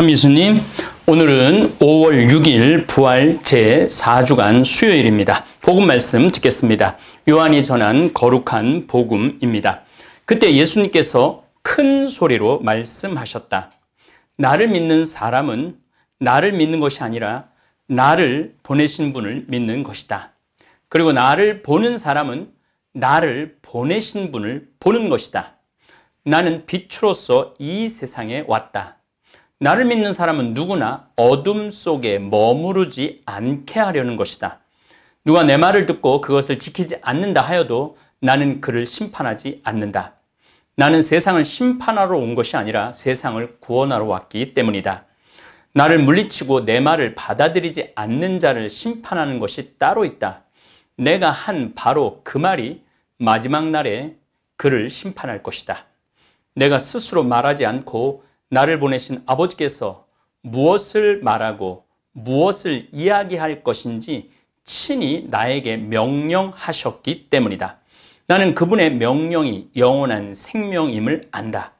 참예수님, 오늘은 5월 6일 부활 제4주간 수요일입니다. 복음 말씀 듣겠습니다. 요한이 전한 거룩한 복음입니다. 그때 예수님께서 큰 소리로 말씀하셨다. 나를 믿는 사람은 나를 믿는 것이 아니라 나를 보내신 분을 믿는 것이다. 그리고 나를 보는 사람은 나를 보내신 분을 보는 것이다. 나는 빛으로서 이 세상에 왔다. 나를 믿는 사람은 누구나 어둠 속에 머무르지 않게 하려는 것이다. 누가 내 말을 듣고 그것을 지키지 않는다 하여도 나는 그를 심판하지 않는다. 나는 세상을 심판하러 온 것이 아니라 세상을 구원하러 왔기 때문이다. 나를 물리치고 내 말을 받아들이지 않는 자를 심판하는 것이 따로 있다. 내가 한 바로 그 말이 마지막 날에 그를 심판할 것이다. 내가 스스로 말하지 않고 나를 보내신 아버지께서 무엇을 말하고 무엇을 이야기할 것인지 친히 나에게 명령하셨기 때문이다. 나는 그분의 명령이 영원한 생명임을 안다.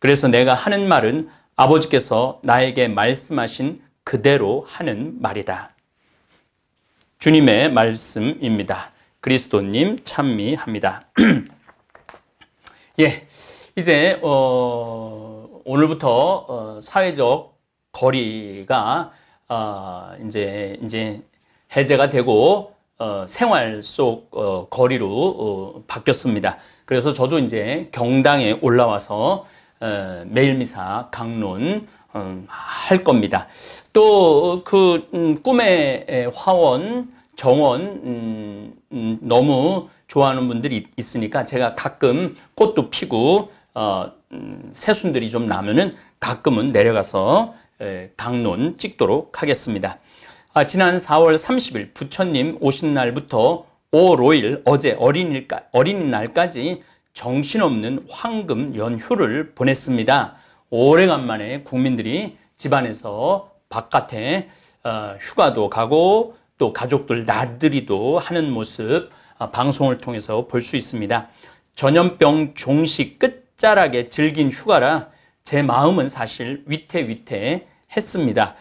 그래서 내가 하는 말은 아버지께서 나에게 말씀하신 그대로 하는 말이다. 주님의 말씀입니다. 그리스도님 찬미합니다. 예, 이제 어... 오늘부터 어, 사회적 거리가 어, 이제 이제 해제가 되고 어, 생활 속 어, 거리로 어, 바뀌었습니다. 그래서 저도 이제 경당에 올라와서 어, 매일 미사 강론 음, 할 겁니다. 또그 음, 꿈의 화원 정원 음, 음, 너무 좋아하는 분들이 있으니까 제가 가끔 꽃도 피고 어, 음, 새순들이 좀 나면은 가끔은 내려가서 강론 찍도록 하겠습니다. 아, 지난 4월 30일 부처님 오신 날부터 5월 5일 어제 어린이까, 어린이날까지 정신없는 황금 연휴를 보냈습니다. 오래간만에 국민들이 집안에서 바깥에 어, 휴가도 가고 또 가족들 나들이도 하는 모습 어, 방송을 통해서 볼 수 있습니다. 전염병 종식 끝 짭짤하게 즐긴 휴가라 제 마음은 사실 위태위태했습니다.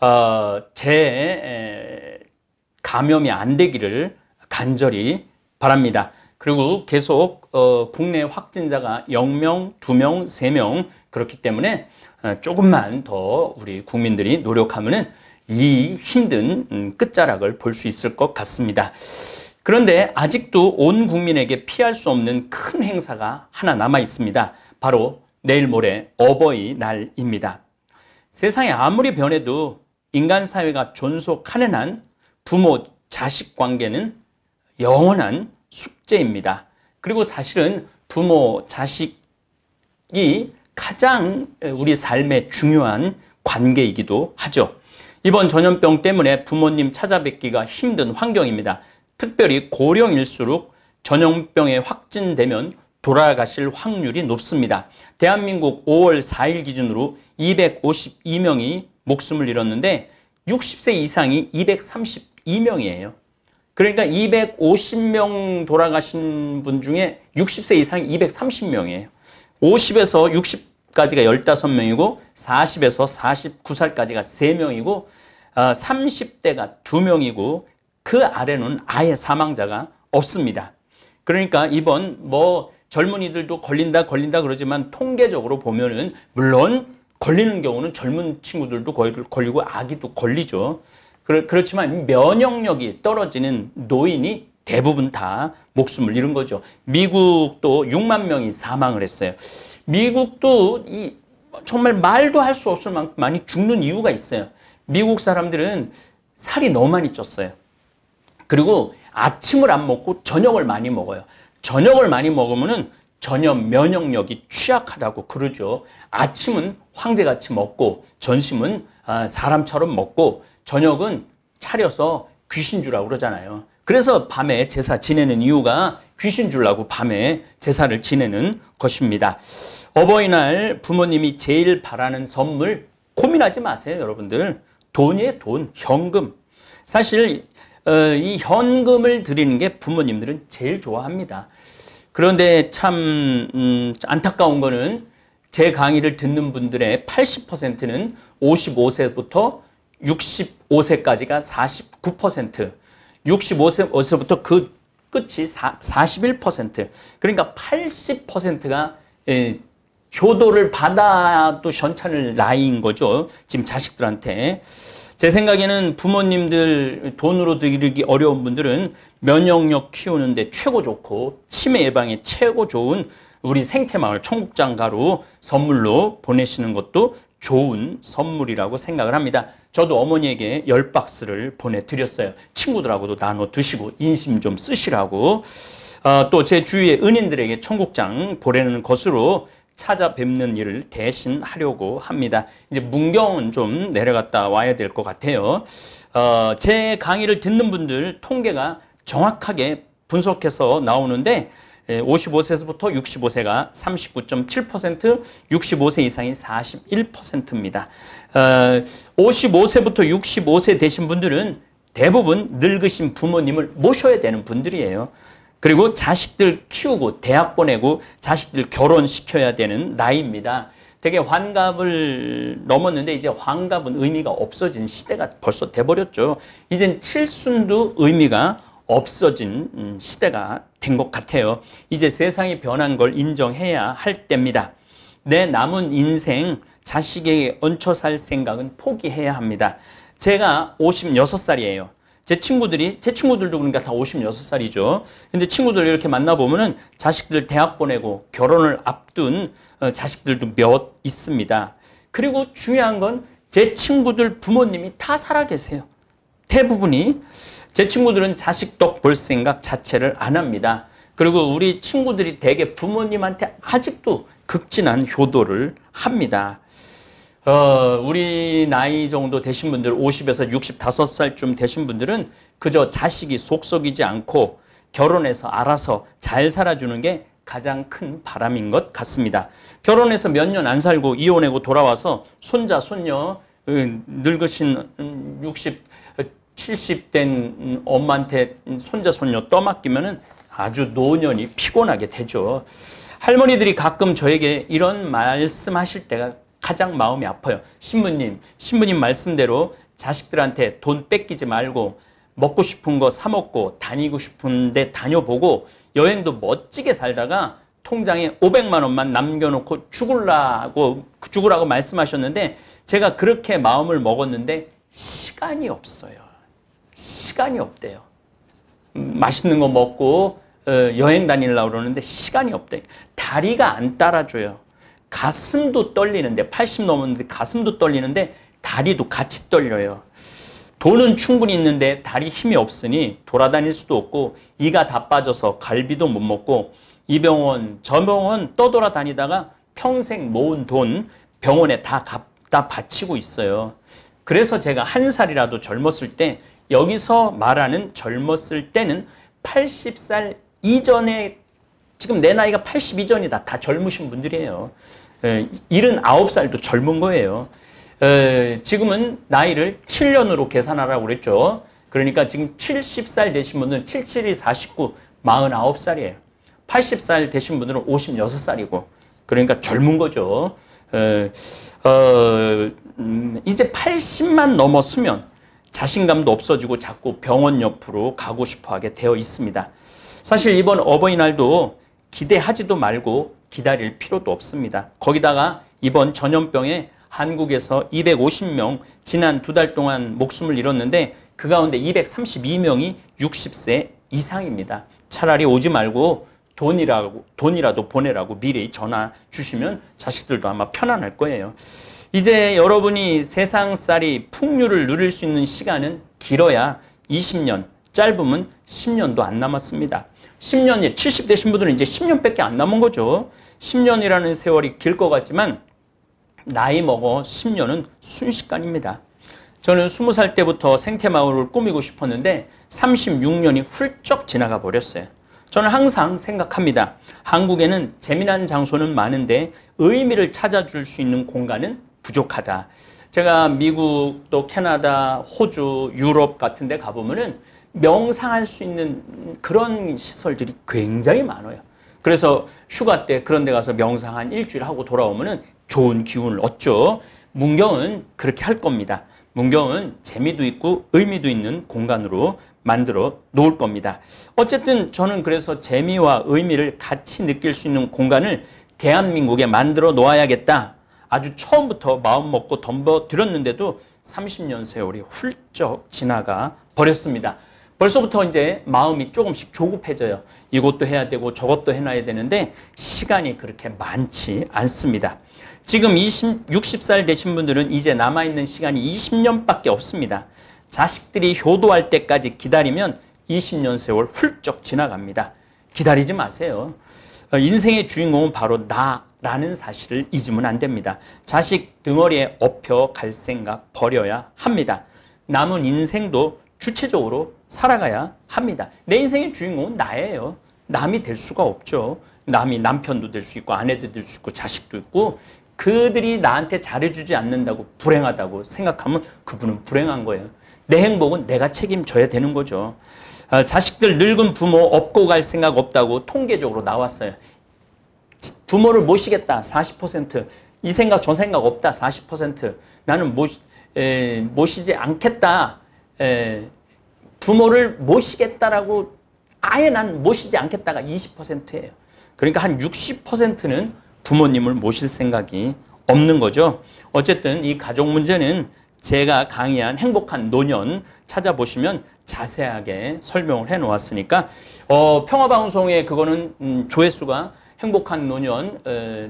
어, 제 감염이 안 되기를 간절히 바랍니다. 그리고 계속 어, 국내 확진자가 0명, 2명, 3명 그렇기 때문에 어, 조금만 더 우리 국민들이 노력하면 이 힘든 음, 끝자락을 볼 수 있을 것 같습니다. 그런데 아직도 온 국민에게 피할 수 없는 큰 행사가 하나 남아 있습니다. 바로 내일 모레 어버이날입니다. 세상이 아무리 변해도 인간 사회가 존속하는 한 부모 자식 관계는 영원한 숙제입니다. 그리고 사실은 부모 자식이 가장 우리 삶의 중요한 관계이기도 하죠. 이번 전염병 때문에 부모님 찾아뵙기가 힘든 환경입니다. 특별히 고령일수록 전염병에 확진되면 돌아가실 확률이 높습니다. 대한민국 5월 4일 기준으로 252명이 목숨을 잃었는데 60세 이상이 232명이에요. 그러니까 250명 돌아가신 분 중에 60세 이상이 230명이에요. 50에서 60까지가 15명이고 40에서 49살까지가 3명이고 30대가 어, 2명이고 그 아래는 아예 사망자가 없습니다. 그러니까 이번 뭐 젊은이들도 걸린다 걸린다 그러지만 통계적으로 보면은 물론 걸리는 경우는 젊은 친구들도 걸리고 아기도 걸리죠. 그렇지만 면역력이 떨어지는 노인이 대부분 다 목숨을 잃은 거죠. 미국도 6만 명이 사망을 했어요. 미국도 이 정말 말도 할 수 없을 만큼 많이 죽는 이유가 있어요. 미국 사람들은 살이 너무 많이 쪘어요. 그리고 아침을 안 먹고 저녁을 많이 먹어요. 저녁을 많이 먹으면은 전혀 면역력이 취약하다고 그러죠. 아침은 황제같이 먹고 전심은 아, 사람처럼 먹고 저녁은 차려서 귀신주라고 그러잖아요. 그래서 밤에 제사 지내는 이유가 귀신 주라고 밤에 제사를 지내는 것입니다. 어버이날 부모님이 제일 바라는 선물 고민하지 마세요, 여러분들. 돈이에요, 돈, 현금. 사실 어, 이 현금을 드리는 게 부모님들은 제일 좋아합니다. 그런데 참 음, 안타까운 거는 제 강의를 듣는 분들의 80%는 55세부터 65세까지가 49%, 65세부터 그 끝이 4, 1 그러니까 80%가 에, 예, 효도를 받아도 현찬을 나이인 거죠. 지금 자식들한테. 제 생각에는 부모님들 돈으로 드리기 어려운 분들은 면역력 키우는데 최고 좋고 치매 예방에 최고 좋은 우리 생태마을 청국장가루 선물로 보내시는 것도 좋은 선물이라고 생각을 합니다. 저도 어머니에게 열 박스를 보내드렸어요. 친구들하고도 나눠 두시고 인심 좀 쓰시라고 어, 아, 또제 주위의 은인들에게 청국장 보내는 것으로 찾아뵙는 일을 대신 하려고 합니다. 이제 문경은 좀 내려갔다 와야 될 것 같아요. 어, 제 강의를 듣는 분들 통계가 정확하게 분석해서 나오는데 55세에서부터 65세가 39.7%, 65세 이상이 41%입니다. 어, 55세부터 65세 되신 분들은 대부분 늙으신 부모님을 모셔야 되는 분들이에요. 그리고 자식들 키우고 대학 보내고 자식들 결혼시켜야 되는 나이입니다. 되게 환갑을 넘었는데 이제 환갑은 의미가 없어진 시대가 벌써 돼버렸죠. 이젠 칠순도 의미가 없어진 음, 시대가 된 것 같아요. 이제 세상이 변한 걸 인정해야 할 때입니다. 내 남은 인생 자식에게 얹혀 살 생각은 포기해야 합니다. 제가 56살이에요. 제 친구들이 제 친구들도 그러니까 다 56살이죠. 근데 친구들 이렇게 만나 보면은 자식들 대학 보내고 결혼을 앞둔 어, 자식들도 몇 있습니다. 그리고 중요한 건 제 친구들 부모님이 다 살아 계세요. 대부분이 제 친구들은 자식 도볼 생각 자체를 안 합니다. 그리고 우리 친구들이 대개 부모님한테 아직도 극진한 효도를 합니다. 어, 우리 나이 정도 되신 분들, 50에서 65살쯤 되신 분들은 그저 자식이 속썩이지 않고 결혼해서 알아서 잘 살아주는 게 가장 큰 바람인 것 같습니다. 결혼해서 몇 년 안 살고 이혼하고 돌아와서 손자, 손녀, 어, 늙으신 60, 음, 70된 어, 엄마한테 손자, 손녀 떠맡기면은 아주 노년이 피곤하게 되죠. 할머니들이 가끔 저에게 이런 말씀하실 때가 가장 마음이 아파요. 신부님, 신부님 말씀대로 자식들한테 돈 뺏기지 말고 먹고 싶은 거 사 먹고 다니고 싶은데 다녀보고 여행도 멋지게 살다가 통장에 500만 원만 남겨놓고 죽을라고 죽으라고 말씀하셨는데 제가 그렇게 마음을 먹었는데 시간이 없어요. 시간이 없대요. 음, 맛있는 거 먹고 어, 여행 다니려고 그러는데 시간이 없대. 요 다리가 안 따라줘요. 가슴도 떨리는데 80 넘었는데 가슴도 떨리는데 다리도 같이 떨려요. 돈은 충분히 있는데 다리 힘이 없으니 돌아다닐 수도 없고 이가 다 빠져서 갈비도 못 먹고 이 병원 저 병원 떠돌아다니다가 평생 모은 돈 병원에 다 갚다 바치고 있어요. 그래서 제가 한 살이라도 젊었을 때 여기서 말하는 젊었을 때는 80살 이전에 지금 내 나이가 82전이다. 다 젊으신 분들이에요. 79살도 예, 젊은 거예요. 어, 지금은 나이를 7년으로 계산하라고 그랬죠. 그러니까 지금 70살 되신 분은 77이 49, 49살이에요. 80살 되신 분들은 56살이고 그러니까 젊은 거죠. 어, 어 음, 이제 80만 넘었으면 자신감도 없어지고 자꾸 병원 옆으로 가고 싶어 하게 되어 있습니다. 사실 이번 어버이날도 기대하지도 말고 기다릴 필요도 없습니다. 거기다가 이번 전염병에 한국에서 250명 지난 두 달 동안 목숨을 잃었는데 그 가운데 232명이 60세 이상입니다. 차라리 오지 말고 돈이라고 돈이라도 보내라고 미리 전화 주시면 자식들도 아마 편안할 거예요. 이제 여러분이 세상살이 풍류를 누릴 수 있는 시간은 길어야 20년, 짧으면 10년도 안 남았습니다. 10년이 70되신 분들은 이제 10년밖에 안 남은 거죠. 10년이라는 세월이 길 것 같지만 나이 먹어 10년은 순식간입니다. 저는 20살 때부터 생태마을을 꾸미고 싶었는데 36년이 훌쩍 지나가 버렸어요. 저는 항상 생각합니다. 한국에는 재미난 장소는 많은데 의미를 찾아줄 수 있는 공간은 부족하다. 제가 미국 또 캐나다, 호주, 유럽 같은 데 가보면은 명상할 수 있는 그런 시설들이 굉장히 많아요. 그래서 휴가 때 그런 데 가서 명상 한 일주일 하고 돌아오면 좋은 기운을 얻죠. 문경은 그렇게 할 겁니다. 문경은 재미도 있고 의미도 있는 공간으로 만들어 놓을 겁니다. 어쨌든 저는 그래서 재미와 의미를 같이 느낄 수 있는 공간을 대한민국에 만들어 놓아야겠다. 아주 처음부터 마음 먹고 덤벼들었는데도 30년 세월이 훌쩍 지나가 버렸습니다. 벌써부터 이제 마음이 조금씩 조급해져요. 이것도 해야 되고 저것도 해놔야 되는데 시간이 그렇게 많지 않습니다. 지금 20, 60살 되신 분들은 이제 남아있는 시간이 20년밖에 없습니다. 자식들이 효도할 때까지 기다리면 20년 세월 훌쩍 지나갑니다. 기다리지 마세요. 어, 인생의 주인공은 바로 나라는 사실을 잊으면 안 됩니다. 자식 등어리에 업혀 갈 생각 버려야 합니다. 남은 인생도 주체적으로 살아가야 합니다. 내 인생의 주인공은 나예요. 남이 될 수가 없죠. 남이 남편도 될 수 있고 아내도 될 수 있고 자식도 있고 그들이 나한테 잘해주지 않는다고 불행하다고 생각하면 그분은 불행한 거예요. 내 행복은 내가 책임져야 되는 거죠. 아, 자식들 늙은 부모 업고 갈 생각 없다고 통계적으로 나왔어요. 부모를 모시겠다 40%이 생각 저 생각 없다 40% 나는 모시, 에, 모시지 않겠다 에, 부모를 모시겠다라고 아예 난 모시지 않겠다가 20%예요. 그러니까 한 60%는 부모님을 모실 생각이 없는 거죠. 어쨌든 이 가족 문제는 제가 강의한 행복한 노년 찾아보시면 자세하게 설명을 해 놓았으니까 어, 평화방송에 그거는 음, 조회수가 행복한 노년 어, 에,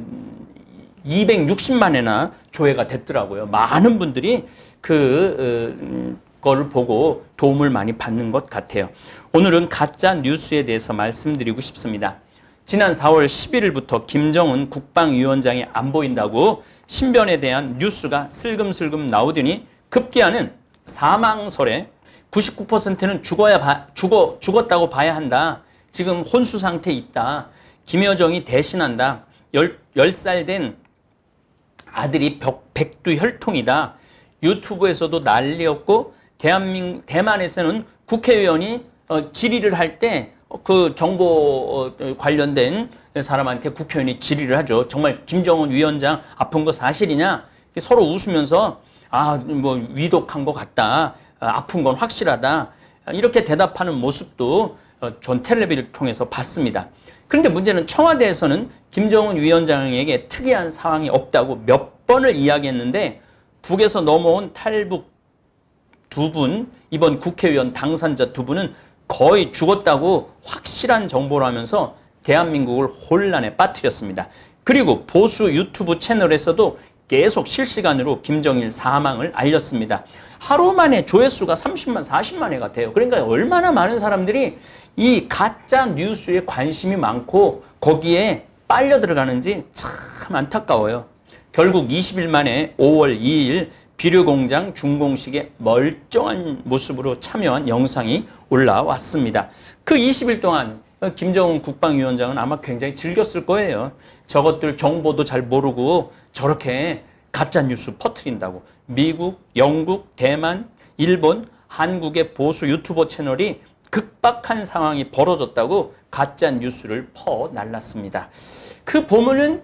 260만회나 조회가 됐더라고요. 많은 분들이 그 어, 음, 거를 보고 도움을 많이 받는 것 같아요. 오늘은 가짜 뉴스에 대해서 말씀드리고 싶습니다. 지난 4월 11일부터 김정은 국방위원장이 안 보인다고 신변에 대한 뉴스가 슬금슬금 나오더니 급기야는 사망설에 99%는 죽어야 바, 죽어 죽었다고 봐야 한다. 지금 혼수 상태 있다. 김여정이 대신한다. 10, 살된 아들이 벽, 백두혈통이다. 유튜브에서도 난리였고 대한민 대만에서는 국회의원이 어, 질의를 할 때그 어, 정보 어, 관련된 사람한테 국회의원이 질의를 하죠. 정말 김정은 위원장 아픈 거 사실이냐? 서로 웃으면서 아 뭐 위독한 것 같다. 아, 아픈 건 확실하다. 이렇게 대답하는 모습도 어, 전 텔레비를 통해서 봤습니다. 그런데 문제는 청와대에서는 김정은 위원장에게 특이한 상황이 없다고 몇 번을 이야기했는데 북에서 넘어온 탈북 두 분, 이번 국회의원 당선자 두 분은 거의 죽었다고 확실한 정보라면서 대한민국을 혼란에 빠뜨렸습니다. 그리고 보수 유튜브 채널에서도 계속 실시간으로 김정일 사망을 알렸습니다. 하루 만에 조회수가 30만, 40만에 같아요. 그러니까 얼마나 많은 사람들이 이 가짜 뉴스에 관심이 많고 거기에 빨려 들어가는지 참 안타까워요. 결국 20일 만에 5월 2일 비료공장 준공식에 멀쩡한 모습으로 참여한 영상이 올라왔습니다. 그 20일 동안 김정은 국방위원장은 아마 굉장히 즐겼을 거예요. 저것들 정보도 잘 모르고 저렇게 가짜 뉴스 퍼트린다고 미국, 영국, 대만, 일본, 한국의 보수 유튜버 채널이 극박한 상황이 벌어졌다고 가짜 뉴스를 퍼 날랐습니다. 그보물은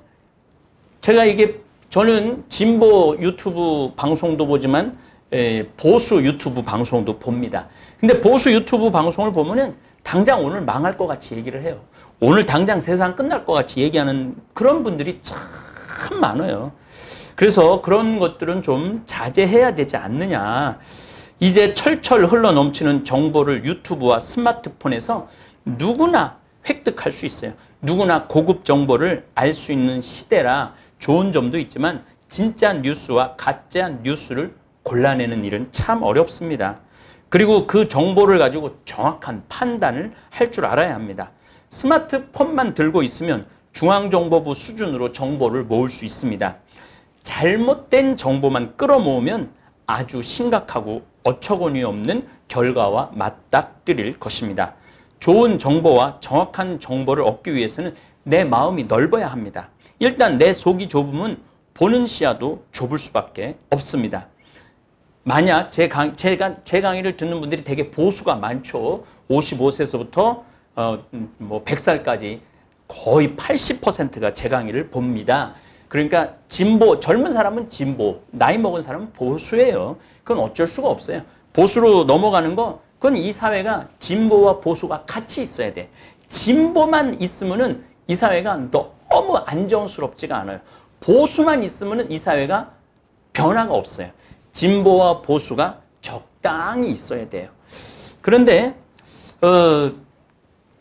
제가 이게 저는 진보 유튜브 방송도 보지만 에, 보수 유튜브 방송도 봅니다. 근데 보수 유튜브 방송을 보면은 당장 오늘 망할 것 같이 얘기를 해요. 오늘 당장 세상 끝날 것 같이 얘기하는 그런 분들이 참 많아요. 그래서 그런 것들은 좀 자제해야 되지 않느냐. 이제 철철 흘러 넘치는 정보를 유튜브와 스마트폰에서 누구나 획득할 수 있어요. 누구나 고급 정보를 알 수 있는 시대라 좋은 점도 있지만 진짜 뉴스와 가짜 뉴스를 골라내는 일은 참 어렵습니다. 그리고 그 정보를 가지고 정확한 판단을 할 줄 알아야 합니다. 스마트폰만 들고 있으면 중앙정보부 수준으로 정보를 모을 수 있습니다. 잘못된 정보만 끌어모으면 아주 심각하고 어처구니 없는 결과와 맞닥뜨릴 것입니다. 좋은 정보와 정확한 정보를 얻기 위해서는 내 마음이 넓어야 합니다. 일단 내 속이 좁으면 보는 시야도 좁을 수밖에 없습니다. 만약 제, 강, 제가, 제 강의를 듣는 분들이 되게 보수가 많죠. 55세에서부터 어, 음, 뭐 100살까지 거의 80%가 제 강의를 봅니다. 그러니까 진보, 젊은 사람은 진보, 나이 먹은 사람은 보수예요. 그건 어쩔 수가 없어요. 보수로 넘어가는 거 그건 이 사회가 진보와 보수가 같이 있어야 돼. 진보만 있으면은 이 사회가 너 너무 안정스럽지가 않아요. 보수만 있으면 이 사회가 변화가 없어요. 진보와 보수가 적당히 있어야 돼요. 그런데 어,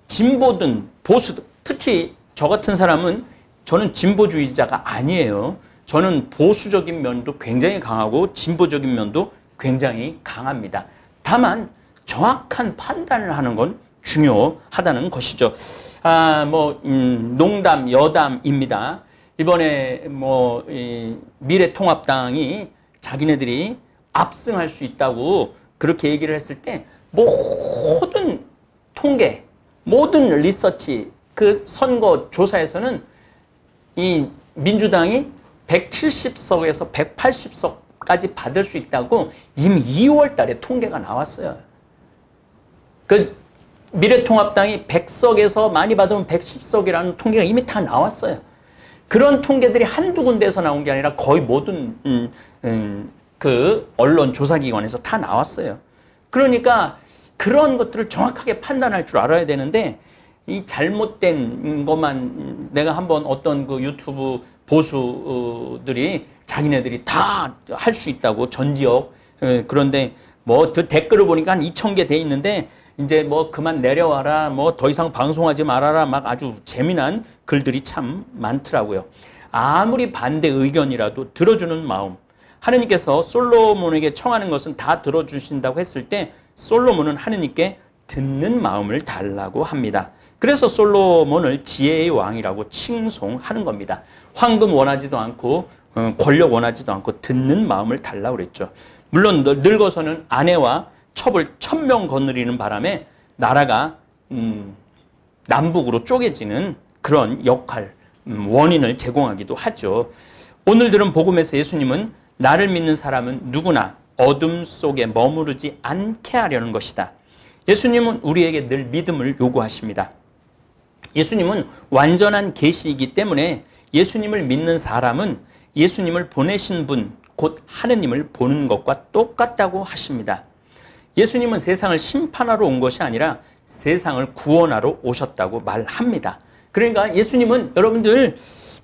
진보든 보수든 특히 저 같은 사람은 저는 진보주의자가 아니에요. 저는 보수적인 면도 굉장히 강하고 진보적인 면도 굉장히 강합니다. 다만 정확한 판단을 하는 건 중요하다는 것이죠. 아, 뭐, 음, 농담, 여담입니다. 이번에 뭐, 미래통합당이 자기네들이 압승할 수 있다고 그렇게 얘기를 했을 때 모든 통계, 모든 리서치, 그 선거 조사에서는 이 민주당이 170석에서 180석까지 받을 수 있다고 이미 2월 달에 통계가 나왔어요. 그 미래통합당이 100석에서 많이 받으면 110석이라는 통계가 이미 다 나왔어요. 그런 통계들이 한두 군데에서 나온 게 아니라 거의 모든 음, 음, 그 언론 조사기관에서 다 나왔어요. 그러니까 그런 것들을 정확하게 판단할 줄 알아야 되는데 이 잘못된 것만 내가 한번 어떤 그 유튜브 보수들이 자기네들이 다 할 수 있다고 전 지역 예, 그런데 뭐 댓글을 보니까 한 2천 개 돼 있는데 이제 뭐 그만 내려와라, 뭐 더 이상 방송하지 말아라, 막 아주 재미난 글들이 참 많더라고요. 아무리 반대 의견이라도 들어주는 마음. 하느님께서 솔로몬에게 청하는 것은 다 들어주신다고 했을 때 솔로몬은 하느님께 듣는 마음을 달라고 합니다. 그래서 솔로몬을 지혜의 왕이라고 칭송하는 겁니다. 황금 원하지도 않고 어, 권력 원하지도 않고 듣는 마음을 달라고 그랬죠. 물론 늙어서는 아내와 첩을 천명 거느리는 바람에 나라가 음, 남북으로 쪼개지는 그런 역할, 음, 원인을 제공하기도 하죠. 오늘 들은 복음에서 예수님은 나를 믿는 사람은 누구나 어둠 속에 머무르지 않게 하려는 것이다. 예수님은 우리에게 늘 믿음을 요구하십니다. 예수님은 완전한 계시이기 때문에 예수님을 믿는 사람은 예수님을 보내신 분, 곧 하느님을 보는 것과 똑같다고 하십니다. 예수님은 세상을 심판하러 온 것이 아니라 세상을 구원하러 오셨다고 말합니다. 그러니까 예수님은 여러분들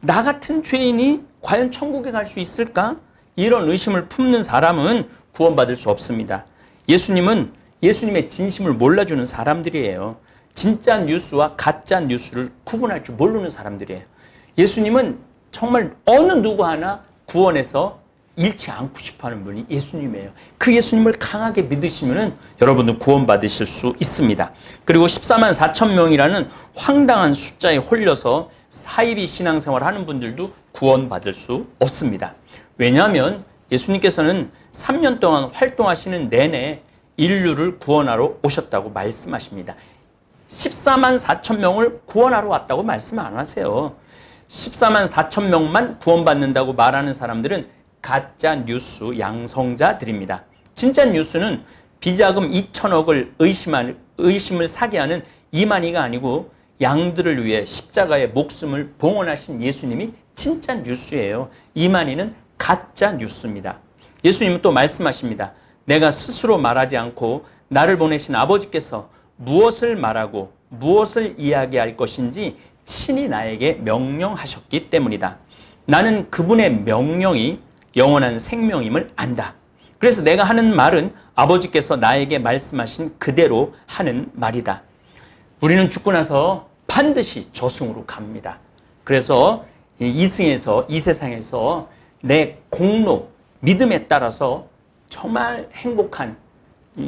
나 같은 죄인이 과연 천국에 갈 수 있을까? 이런 의심을 품는 사람은 구원받을 수 없습니다. 예수님은 예수님의 진심을 몰라주는 사람들이에요. 진짜 뉴스와 가짜 뉴스를 구분할 줄 모르는 사람들이에요. 예수님은 정말 어느 누구 하나 구원해서 잃지 않고 싶어하는 분이 예수님이에요. 그 예수님을 강하게 믿으시면은 여러분도 구원받으실 수 있습니다. 그리고 14만 4천 명이라는 황당한 숫자에 홀려서 사일이 신앙생활 하는 분들도 구원받을 수 없습니다. 왜냐하면 예수님께서는 3년 동안 활동하시는 내내 인류를 구원하러 오셨다고 말씀하십니다. 14만 4천 명을 구원하러 왔다고 말씀 안 하세요. 14만 4천 명만 구원받는다고 말하는 사람들은 가짜 뉴스 양성자들입니다. 진짜 뉴스는 비자금 2천억을 의심한, 의심을 사게 하는 이만희가 아니고 양들을 위해 십자가의 목숨을 봉헌하신 예수님이 진짜 뉴스예요. 이만희는 가짜 뉴스입니다. 예수님은 또 말씀하십니다. 내가 스스로 말하지 않고 나를 보내신 아버지께서 무엇을 말하고 무엇을 이야기할 것인지 친히 나에게 명령하셨기 때문이다. 나는 그분의 명령이 영원한 생명임을 안다. 그래서 내가 하는 말은 아버지께서 나에게 말씀하신 그대로 하는 말이다. 우리는 죽고 나서 반드시 저승으로 갑니다. 그래서 이승에서 이 세상에서 내 공로, 믿음에 따라서 정말 행복한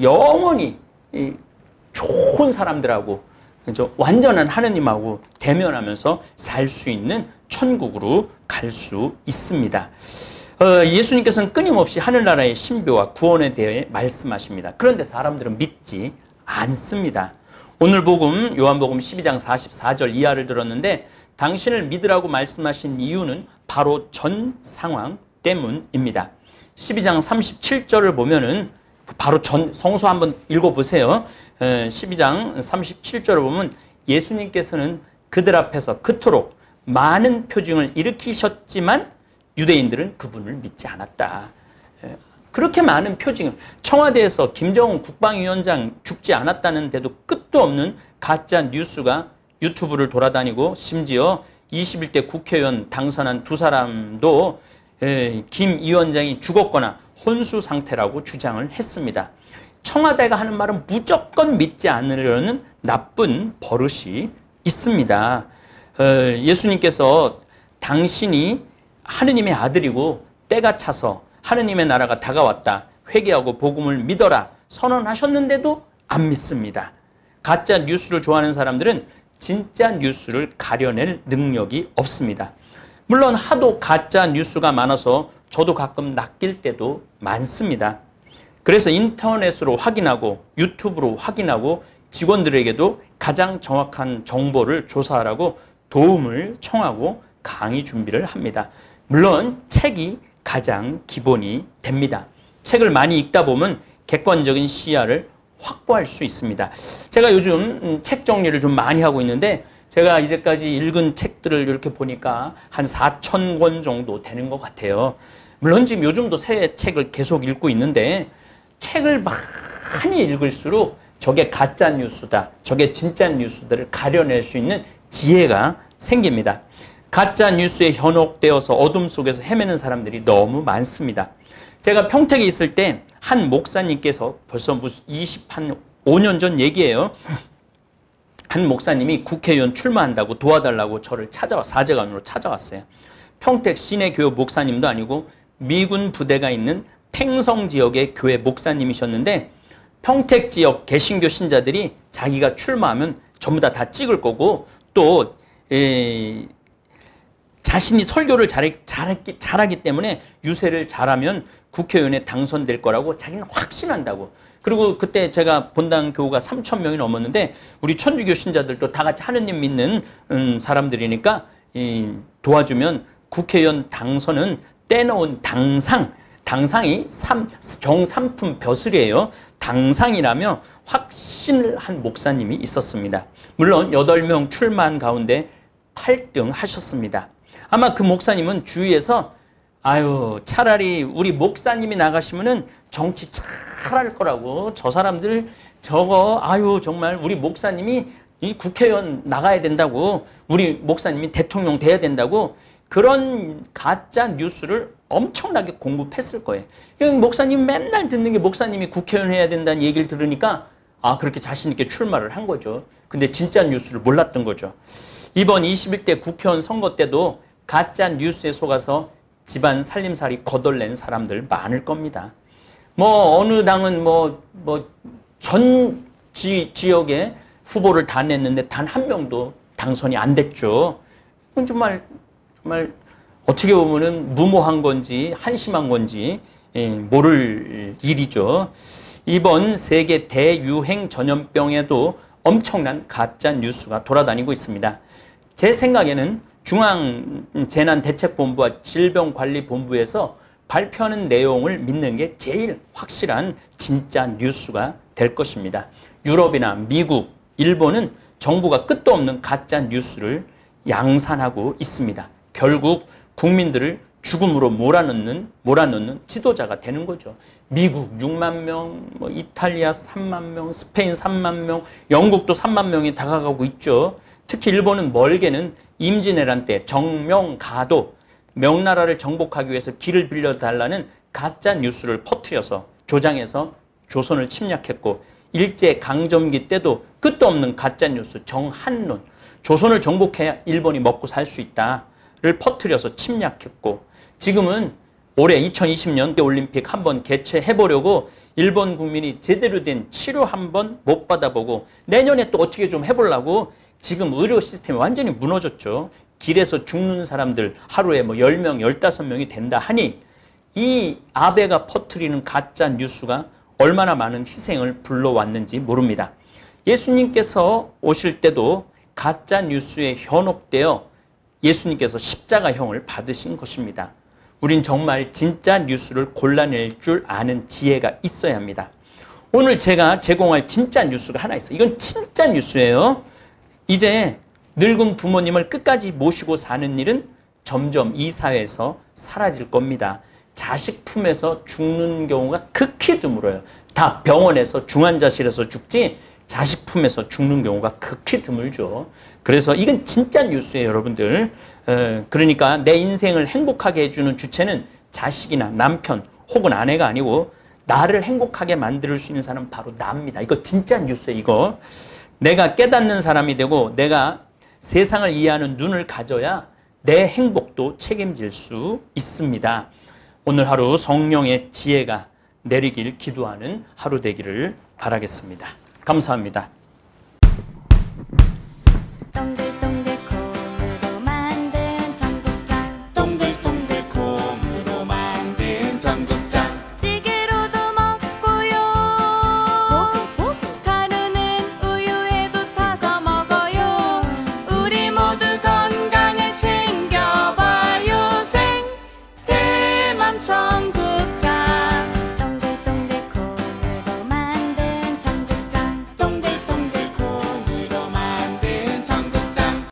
영원히 좋은 사람들하고 완전한 하느님하고 대면하면서 살 수 있는 천국으로 갈 수 있습니다. 어, 예수님께서는 끊임없이 하늘나라의 신비와 구원에 대해 말씀하십니다. 그런데 사람들은 믿지 않습니다. 오늘 복음 요한복음 12장 44절 이하를 들었는데 당신을 믿으라고 말씀하신 이유는 바로 전 상황 때문입니다. 12장 37절을 보면은 바로 전 성소 한번 읽어 보세요. 12장 어, 37절을 보면 예수님께서는 그들 앞에서 그토록 많은 표징을 일으키셨지만 유대인들은 그분을 믿지 않았다. 예, 그렇게 많은 표징을 청와대에서 김정은 국방위원장 죽지 않았다는데도 끝도 없는 가짜 뉴스가 유튜브를 돌아다니고 심지어 21대 국회의원 당선한 두 사람도 예, 김 위원장이 죽었거나 혼수 상태라고 주장을 했습니다. 청와대가 하는 말은 무조건 믿지 않으려는 나쁜 버릇이 있습니다. 어, 예수님께서 당신이 하느님의 아들이고 때가 차서 하느님의 나라가 다가왔다. 회개하고 복음을 믿어라. 선언하셨는데도 안 믿습니다. 가짜 뉴스를 좋아하는 사람들은 진짜 뉴스를 가려낼 능력이 없습니다. 물론 하도 가짜 뉴스가 많아서 저도 가끔 낚일 때도 많습니다. 그래서 인터넷으로 확인하고 유튜브로 확인하고 직원들에게도 가장 정확한 정보를 조사하라고 도움을 청하고 강의 준비를 합니다. 물론 책이 가장 기본이 됩니다. 책을 많이 읽다 보면 객관적인 시야를 확보할 수 있습니다. 제가 요즘 음, 책 정리를 좀 많이 하고 있는데 제가 이제까지 읽은 책들을 이렇게 보니까 한 4천 권 정도 되는 것 같아요. 물론 지금 요즘도 새 책을 계속 읽고 있는데 책을 많이 읽을수록 저게 가짜 뉴스다, 저게 진짜 뉴스들을 가려낼 수 있는 지혜가 생깁니다. 가짜 뉴스에 현혹되어서 어둠 속에서 헤매는 사람들이 너무 많습니다. 제가 평택에 있을 때 한 목사님께서 벌써 2 5년 전 얘기예요. 한 목사님이 국회의원 출마한다고 도와달라고 저를 찾아와 사제관으로 찾아왔어요. 평택 시내 교회 목사님도 아니고 미군 부대가 있는 팽성 지역의 교회 목사님이셨는데 평택 지역 개신교 신자들이 자기가 출마하면 전부 다 다 찍을 거고 또 에, 자신이 설교를 잘, 잘, 잘하기 때문에 유세를 잘하면 국회의원에 당선될 거라고 자기는 확신한다고. 그리고 그때 제가 본당 교우가 3천 명이 넘었는데 우리 천주교 신자들도 다 같이 하느님 믿는 음, 사람들이니까 이, 도와주면 국회의원 당선은 떼놓은 당상 당상이 삼, 정삼품 벼슬이에요. 당상이라며 확신을 한 목사님이 있었습니다. 물론 8명 출마한 가운데 8등 하셨습니다. 아마 그 목사님은 주위에서 아유 차라리 우리 목사님이 나가시면은 정치 잘할 거라고 저 사람들 저거 아유 정말 우리 목사님이 이 국회의원 나가야 된다고 우리 목사님이 대통령 돼야 된다고 그런 가짜 뉴스를 엄청나게 공급했을 거예요. 목사님 맨날 듣는 게 목사님이 국회의원 해야 된다는 얘기를 들으니까 아 그렇게 자신 있게 출마를 한 거죠. 근데 진짜 뉴스를 몰랐던 거죠. 이번 21대 국회의원 선거 때도 가짜 뉴스에 속아서 집안 살림살이 거덜낸 사람들 많을 겁니다. 뭐 어느 당은 뭐 뭐 전 지역에 후보를 다 냈는데 단 한 명도 당선이 안 됐죠. 이건 정말 정말 어떻게 보면은 무모한 건지 한심한 건지 예, 모를 일이죠. 이번 세계 대유행 전염병에도 엄청난 가짜 뉴스가 돌아다니고 있습니다. 제 생각에는 중앙재난대책본부와 질병관리본부에서 발표하는 내용을 믿는 게 제일 확실한 진짜 뉴스가 될 것입니다. 유럽이나 미국, 일본은 정부가 끝도 없는 가짜 뉴스를 양산하고 있습니다. 결국 국민들을 죽음으로 몰아넣는 몰아넣는 지도자가 되는 거죠. 미국 6만 명, 뭐 이탈리아 3만 명, 스페인 3만 명, 영국도 3만 명이 다가가고 있죠. 특히 일본은 멀게는 임진왜란 때 정명가도 명나라를 정복하기 위해서 길을 빌려달라는 가짜 뉴스를 퍼뜨려서 조장해서 조선을 침략했고 일제 강점기 때도 끝도 없는 가짜 뉴스 정한론 조선을 정복해야 일본이 먹고 살 수 있다를 퍼뜨려서 침략했고 지금은 올해 2020년 올림픽 한번 개최해보려고 일본 국민이 제대로 된 치료 한번 못 받아보고 내년에 또 어떻게 좀 해보려고 지금 의료 시스템이 완전히 무너졌죠. 길에서 죽는 사람들 하루에 뭐 10명, 15명이 된다 하니 이 아베가 퍼뜨리는 가짜 뉴스가 얼마나 많은 희생을 불러왔는지 모릅니다. 예수님께서 오실 때도 가짜 뉴스에 현혹되어 예수님께서 십자가형을 받으신 것입니다. 우린 정말 진짜 뉴스를 골라낼 줄 아는 지혜가 있어야 합니다. 오늘 제가 제공할 진짜 뉴스가 하나 있어요. 이건 진짜 뉴스예요. 이제 늙은 부모님을 끝까지 모시고 사는 일은 점점 이 사회에서 사라질 겁니다. 자식 품에서 죽는 경우가 극히 드물어요. 다 병원에서 중환자실에서 죽지 자식 품에서 죽는 경우가 극히 드물죠. 그래서 이건 진짜 뉴스예요, 여러분들. 어, 그러니까 내 인생을 행복하게 해주는 주체는 자식이나 남편 혹은 아내가 아니고 나를 행복하게 만들 수 있는 사람은 바로 나입니다. 이거 진짜 뉴스예요, 이거. 내가 깨닫는 사람이 되고 내가 세상을 이해하는 눈을 가져야 내 행복도 책임질 수 있습니다. 오늘 하루 성령의 지혜가 내리길 기도하는 하루 되기를 바라겠습니다. 감사합니다.